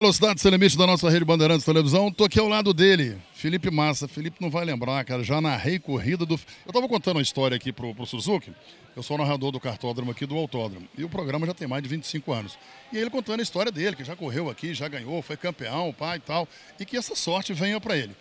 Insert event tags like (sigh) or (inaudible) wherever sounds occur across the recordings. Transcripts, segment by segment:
Velocidade sem limite da nossa rede Bandeirantes Televisão. Tô aqui ao lado dele, Felipe Massa. Felipe não vai lembrar, cara. Já narrei corrida do. Eu tava contando uma história aqui pro, pro Suzuki. Eu sou narrador do cartódromo aqui do Autódromo. E o programa já tem mais de 25 anos. E ele contando a história dele, que já correu aqui, já ganhou, foi campeão, pai e tal. E que essa sorte venha para ele.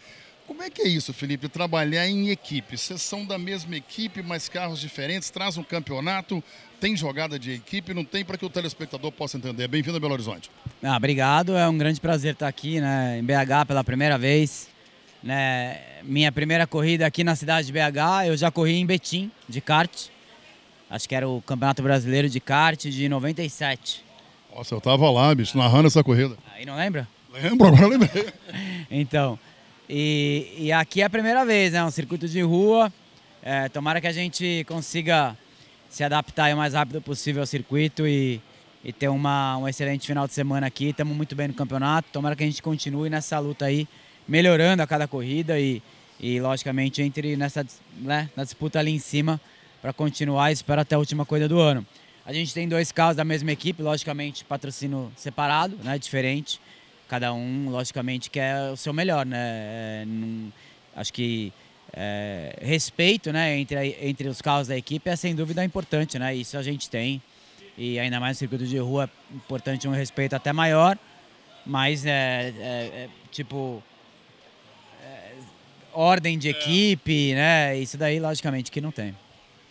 Como é que é isso, Felipe? Trabalhar em equipe. Vocês são da mesma equipe, mas carros diferentes, traz um campeonato, tem jogada de equipe, não tem para que o telespectador possa entender. Bem-vindo a Belo Horizonte. Ah, obrigado, é um grande prazer estar aqui né, em BH pela primeira vez. Né, minha primeira corrida aqui na cidade de BH, eu já corri em Betim, de kart. Acho que era o Campeonato Brasileiro de Kart de 97. Nossa, eu tava lá, bicho, narrando essa corrida. Aí não lembra? Lembro, agora lembrei. (laughs) então, e, e aqui é a primeira vez, né? Um circuito de rua. É, tomara que a gente consiga se adaptar o mais rápido possível ao circuito e, e ter uma, um excelente final de semana aqui. Estamos muito bem no campeonato. Tomara que a gente continue nessa luta aí, melhorando a cada corrida e, e logicamente, entre nessa né, na disputa ali em cima para continuar e esperar até a última corrida do ano. A gente tem dois carros da mesma equipe, logicamente, patrocínio separado, né, diferente cada um, logicamente, quer o seu melhor, né? É, não, acho que é, respeito né, entre, entre os carros da equipe é sem dúvida importante, né? Isso a gente tem. E ainda mais no circuito de rua é importante um respeito até maior, mas é, é, é tipo é, ordem de equipe, né? Isso daí, logicamente, que não tem.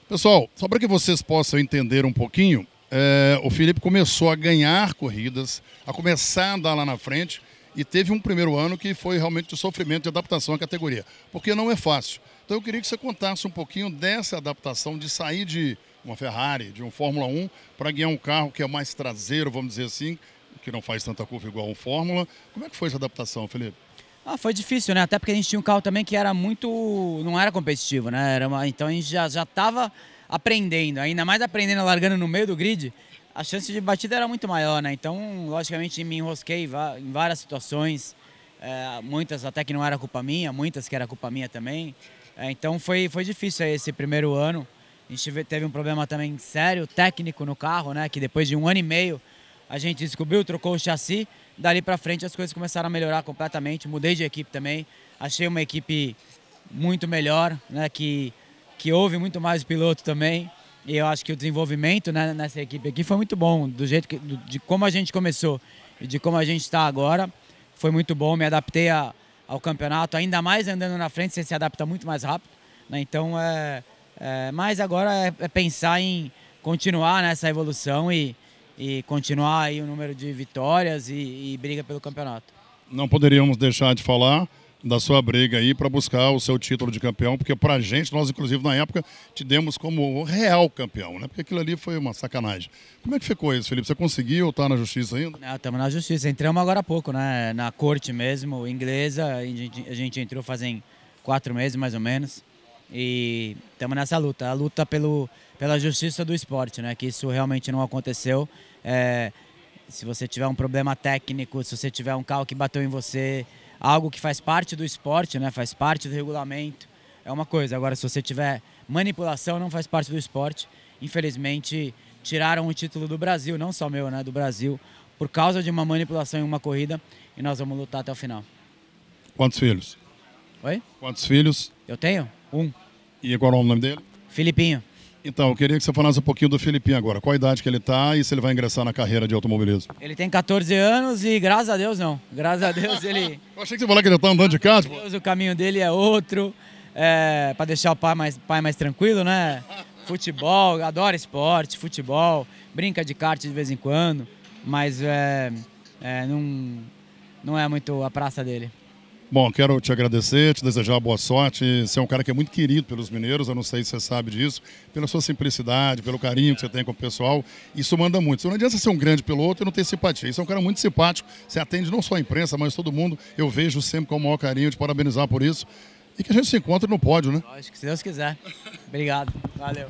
Pessoal, só para que vocês possam entender um pouquinho, é, o Felipe começou a ganhar corridas, a começar a andar lá na frente e teve um primeiro ano que foi realmente de sofrimento de adaptação à categoria, porque não é fácil. Então eu queria que você contasse um pouquinho dessa adaptação de sair de uma Ferrari, de um Fórmula 1, para guiar um carro que é mais traseiro, vamos dizer assim, que não faz tanta curva igual um Fórmula. Como é que foi essa adaptação, Felipe? Ah, foi difícil, né? Até porque a gente tinha um carro também que era muito. não era competitivo, né? Era uma... Então a gente já estava. Já aprendendo, ainda mais aprendendo largando no meio do grid, a chance de batida era muito maior, né? Então, logicamente, me enrosquei em várias situações, é, muitas até que não era culpa minha, muitas que era culpa minha também. É, então, foi, foi difícil esse primeiro ano. A gente teve um problema também sério, técnico no carro, né? Que depois de um ano e meio a gente descobriu, trocou o chassi. Dali para frente as coisas começaram a melhorar completamente. Mudei de equipe também. Achei uma equipe muito melhor, né? Que que houve muito mais piloto também. E eu acho que o desenvolvimento né, nessa equipe aqui foi muito bom, do jeito que, do, de como a gente começou e de como a gente está agora. Foi muito bom, me adaptei a, ao campeonato, ainda mais andando na frente, você se adapta muito mais rápido. Né? Então, é, é, mas agora é, é, pensar em continuar nessa evolução e, e continuar aí o número de vitórias e, e briga pelo campeonato. Não poderíamos deixar de falar da sua briga aí para buscar o seu título de campeão, porque para a gente, nós inclusive na época, te demos como real campeão, né? Porque aquilo ali foi uma sacanagem. Como é que ficou isso, Felipe? Você conseguiu ou está na justiça ainda? estamos na justiça. Entramos agora há pouco, né? Na corte mesmo, inglesa. A gente, a gente entrou fazem quatro meses, mais ou menos. E estamos nessa luta, a luta pelo, pela justiça do esporte, né? Que isso realmente não aconteceu. É, se você tiver um problema técnico, se você tiver um carro que bateu em você, algo que faz parte do esporte, né? Faz parte do regulamento, é uma coisa. Agora, se você tiver manipulação, não faz parte do esporte. Infelizmente, tiraram o título do Brasil, não só meu, né? Do Brasil, por causa de uma manipulação em uma corrida. E nós vamos lutar até o final. Quantos filhos? Oi? Quantos filhos? Eu tenho um. E qual o nome dele? Filipinho. Então, eu queria que você falasse um pouquinho do Filipinho agora. Qual a idade que ele está e se ele vai ingressar na carreira de automobilismo? Ele tem 14 anos e graças a Deus não. Graças a Deus ele... (laughs) eu achei que você falou que ele estava tá andando de casa. Tipo- Deus, o caminho dele é outro, é, para deixar o pai mais, pai mais tranquilo, né? Futebol, adora esporte, futebol, brinca de kart de vez em quando, mas é, é, não, não é muito a praça dele. Bom, quero te agradecer, te desejar boa sorte. Você é um cara que é muito querido pelos mineiros, eu não sei se você sabe disso, pela sua simplicidade, pelo carinho que você tem com o pessoal. Isso manda muito. Você não adianta ser um grande piloto e não ter simpatia. Você é um cara muito simpático, você atende não só a imprensa, mas todo mundo. Eu vejo sempre com o maior carinho, te parabenizar por isso. E que a gente se encontre no pódio, né? Acho que se Deus quiser. Obrigado. Valeu.